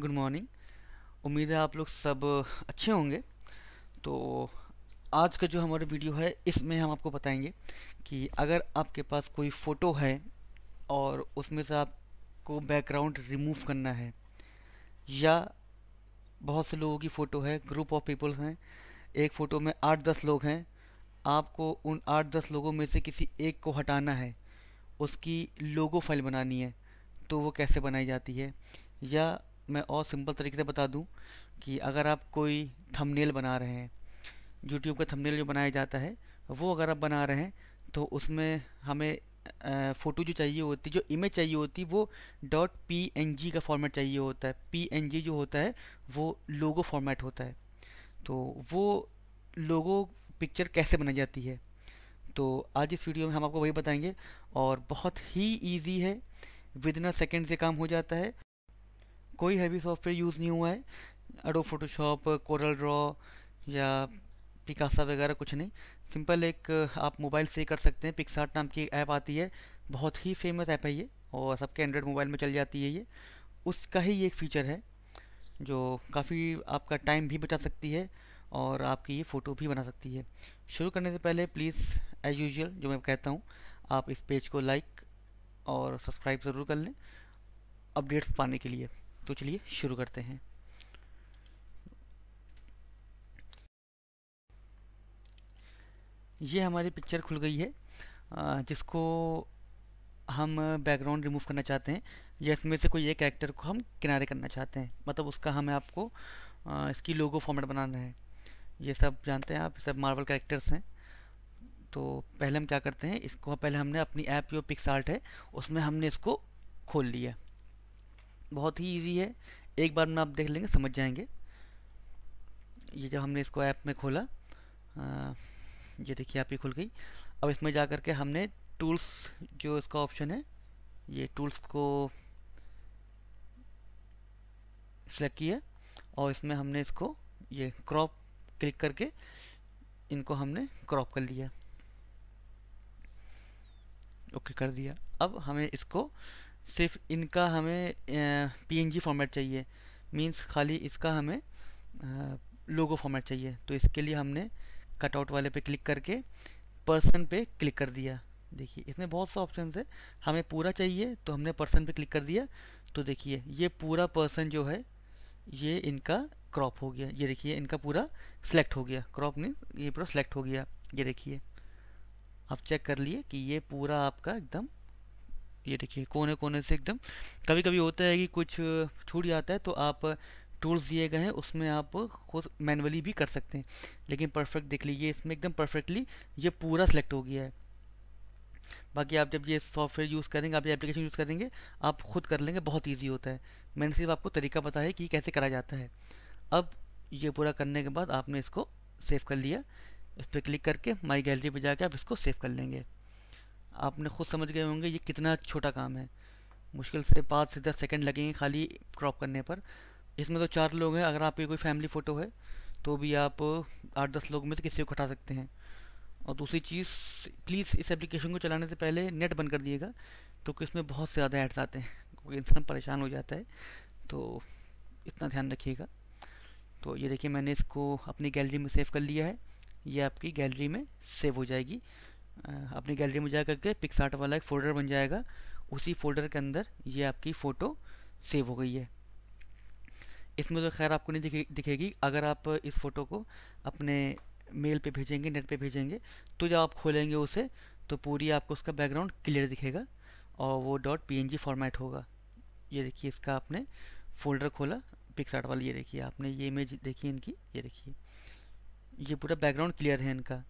good morning उम्मीद है आप लोग सब अच्छे होंगे तो आज का जो हमारा वीडियो है इसमें हम आपको बताएंगे कि अगर आपके पास कोई फ़ोटो है और उसमें से आपको बैकग्राउंड रिमूव करना है या बहुत से लोगों की फ़ोटो है ग्रुप ऑफ पीपल हैं एक फ़ोटो में आठ दस लोग हैं आपको उन आठ दस लोगों में से किसी एक को हटाना है उसकी लोगो फाइल बनानी है तो वो कैसे बनाई जाती है या मैं और सिंपल तरीके से बता दूं कि अगर आप कोई थंबनेल बना रहे हैं यूट्यूब का थंबनेल जो बनाया जाता है वो अगर आप बना रहे हैं तो उसमें हमें फ़ोटो जो चाहिए होती जो इमेज चाहिए होती वो डॉट पी का फॉर्मेट चाहिए होता है पी जो होता है वो लोगो फॉर्मेट होता है तो वो लोगो पिक्चर कैसे बनाई जाती है तो आज इस वीडियो में हम आपको वही बताएंगे और बहुत ही ईजी है विद इन अ सेकेंड से काम हो जाता है कोई हैवी सॉफ्टवेयर यूज़ नहीं हुआ है अडो फोटोशॉप कोरल ड्रॉ या पिकासा वगैरह कुछ नहीं सिंपल एक आप मोबाइल से कर सकते हैं पिकसार्ट नाम की ऐप आती है बहुत ही फेमस ऐप है ये और सबके एंड्रॉयड मोबाइल में चल जाती है ये उसका ही एक फ़ीचर है जो काफ़ी आपका टाइम भी बचा सकती है और आपकी ये फ़ोटो भी बना सकती है शुरू करने से पहले प्लीज़ एज यूजल जो मैं कहता हूँ आप इस पेज को लाइक और सब्सक्राइब ज़रूर कर लें अपडेट्स पाने के लिए तो चलिए शुरू करते हैं ये हमारी पिक्चर खुल गई है जिसको हम बैकग्राउंड रिमूव करना चाहते हैं या इसमें से कोई एक कैरेक्टर को हम किनारे करना चाहते हैं मतलब उसका हमें आपको इसकी लोगो फॉर्मेट बनाना है ये सब जानते हैं आप सब मार्वल कैरेक्टर्स हैं तो पहले हम क्या करते हैं इसको पहले हमने अपनी ऐप जो पिक्स आर्ट है उसमें हमने इसको खोल लिया बहुत ही ईजी है एक बार में आप देख लेंगे समझ जाएंगे ये जब हमने इसको ऐप में खोला आ, ये देखिए आप ही खुल गई अब इसमें जा करके हमने टूल्स जो इसका ऑप्शन है ये टूल्स को सेलेक्ट किया और इसमें हमने इसको ये क्रॉप क्लिक करके इनको हमने क्रॉप कर लिया ओके कर दिया अब हमें इसको सिर्फ इनका हमें पी फॉर्मेट चाहिए मींस खाली इसका हमें लोगो फॉर्मेट चाहिए तो इसके लिए हमने कटआउट वाले पे क्लिक करके पर्सन पे क्लिक कर दिया देखिए इसमें बहुत सा ऑप्शन है हमें पूरा चाहिए तो हमने पर्सन पे क्लिक कर दिया तो देखिए ये पूरा पर्सन जो है ये इनका क्रॉप हो गया ये देखिए इनका पूरा सेलेक्ट हो गया क्रॉप नहीं ये पूरा सेलेक्ट हो गया ये देखिए आप चेक कर लिए कि ये पूरा आपका एकदम ये देखिए कोने कोने से एकदम कभी कभी होता है कि कुछ छूट जाता है तो आप टूल्स दिए गए हैं उसमें आप खुद मैनुअली भी कर सकते हैं लेकिन परफेक्ट देख लीजिए इसमें एकदम परफेक्टली ये पूरा सेलेक्ट हो गया है बाकी आप जब ये सॉफ्टवेयर यूज़ करेंगे आप ये एप्लीकेशन यूज़ करेंगे आप खुद कर लेंगे बहुत ईजी होता है मैंने सिर्फ आपको तरीका बताया कि कैसे करा जाता है अब ये पूरा करने के बाद आपने इसको सेव कर लिया इस पर क्लिक करके माई गैलरी पर जाकर आप इसको सेव कर लेंगे आपने खुद समझ गए होंगे ये कितना छोटा काम है मुश्किल से पाँच से दस सेकेंड लगेंगे खाली क्रॉप करने पर इसमें तो चार लोग हैं अगर आपकी कोई फैमिली फ़ोटो है तो भी आप आठ दस लोग में से किसी को हटा सकते हैं और दूसरी चीज़ प्लीज़ इस एप्लीकेशन को चलाने से पहले नेट बंद कर दिएगा क्योंकि तो इसमें बहुत से ज़्यादा ऐड्स आते हैं क्योंकि इंसान परेशान हो जाता है तो इतना ध्यान रखिएगा तो ये देखिए मैंने इसको अपनी गैलरी में सेव कर लिया है ये आपकी गैलरी में सेव हो जाएगी अपनी गैलरी में जा करके पिक्सार्ट वाला एक फ़ोल्डर बन जाएगा उसी फोल्डर के अंदर ये आपकी फ़ोटो सेव हो गई है इसमें तो खैर आपको नहीं दिखे, दिखेगी अगर आप इस फ़ोटो को अपने मेल पे भेजेंगे नेट पे भेजेंगे तो जब आप खोलेंगे उसे तो पूरी आपको उसका बैकग्राउंड क्लियर दिखेगा और वो डॉट पी फॉर्मेट होगा ये देखिए इसका आपने फोल्डर खोला पिक्सार्ट वाला ये देखिए आपने ये इमेज देखी इनकी ये देखिए ये पूरा बैकग्राउंड क्लियर है इनका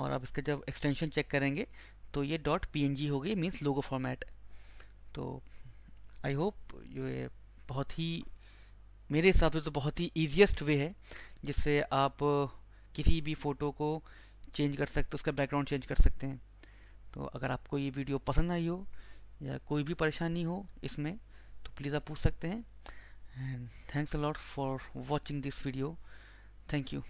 और आप इसका जब एक्सटेंशन चेक करेंगे तो ये डॉट पी हो गई मीन्स लोगो फॉर्मेट तो आई होप ये बहुत ही मेरे हिसाब से तो बहुत ही ईजीएसट वे है जिससे आप किसी भी फ़ोटो को चेंज कर सकते हो उसका बैकग्राउंड चेंज कर सकते हैं तो अगर आपको ये वीडियो पसंद आई हो या कोई भी परेशानी हो इसमें तो प्लीज़ आप पूछ सकते हैं and thanks a lot for watching this video thank you